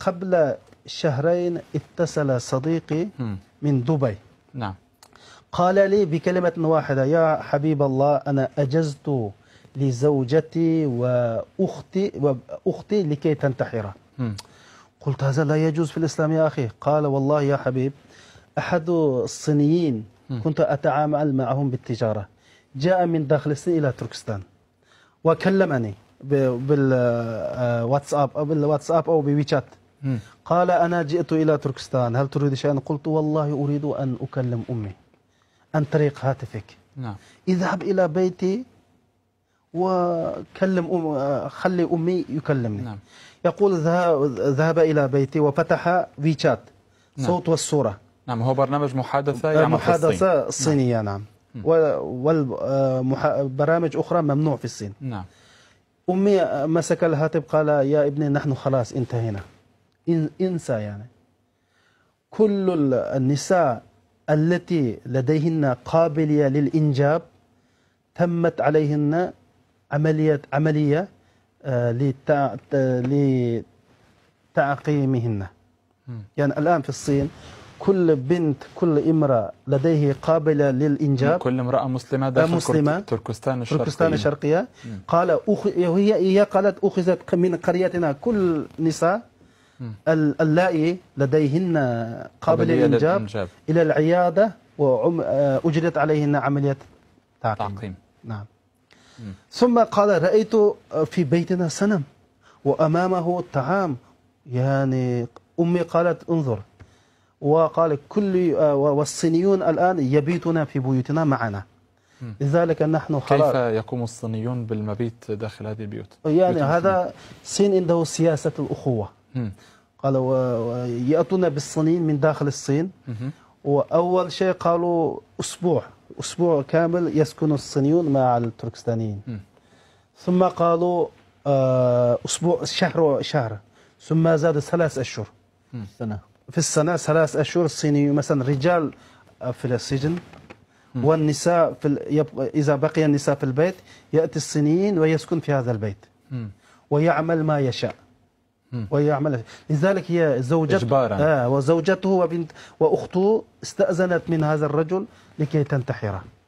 قبل شهرين اتصل صديقي من دبي نعم قال لي بكلمة واحدة يا حبيب الله أنا أجزت لزوجتي وأختي وأختي لكي تنتحر قلت هذا لا يجوز في الإسلام يا أخي قال والله يا حبيب أحد الصينيين كنت أتعامل معهم بالتجارة جاء من داخل الصين إلى تركستان وكلمني بالواتساب آه، أو بالواتساب أو بويتشات قال أنا جئت إلى تركستان هل تريد شيئا قلت والله أريد أن أكلم أمي عن طريق هاتفك نعم. اذهب إلى بيتي وكلم أم خلي أمي يكلمني نعم. يقول ذهب إلى بيتي وفتح ويتشات نعم. صوت والصورة نعم هو برنامج محادثة يعمل محادثة الصين. صينية نعم, نعم. والبرامج أخرى ممنوع في الصين نعم أمي مسك الهاتف قال يا ابني نحن خلاص انتهينا انسى يعني كل النساء التي لديهن قابلية للإنجاب تمت عليهن عملية عملية آه، لتعقيمهن يعني الآن في الصين كل بنت كل امرأة لديه قابلة للإنجاب كل امرأة مسلمة داخل مسلمة تركستان الشرقية, تركستان الشرقية قال أخ... هي... هي قالت أخذت من قريتنا كل نساء اللائي لديهن قابل للانجاب إلى العيادة وأجريت آه، عليهن عملية تعقيم, تعقيم. نعم مم. ثم قال رأيت آه، في بيتنا سنم وأمامه الطعام يعني أمي قالت انظر وقال كل آه، والصينيون الآن يبيتون في بيوتنا معنا لذلك نحن خلاص كيف يقوم الصينيون بالمبيت داخل هذه البيوت يعني هذا الصين عنده سياسة الأخوة قالوا يأتون بالصينيين من داخل الصين وأول شيء قالوا أسبوع أسبوع كامل يسكن الصينيون مع التركستانيين ثم قالوا آه، أسبوع شهر شهر ثم زاد ثلاث أشهر سنة في السنة ثلاث أشهر الصيني مثلا رجال في السجن والنساء في ال... إذا بقي النساء في البيت يأتي الصينيين ويسكن في هذا البيت ويعمل ما يشاء ويعمل لذلك هي زوجته آه وزوجته وبنت وأخته استأذنت من هذا الرجل لكي تنتحره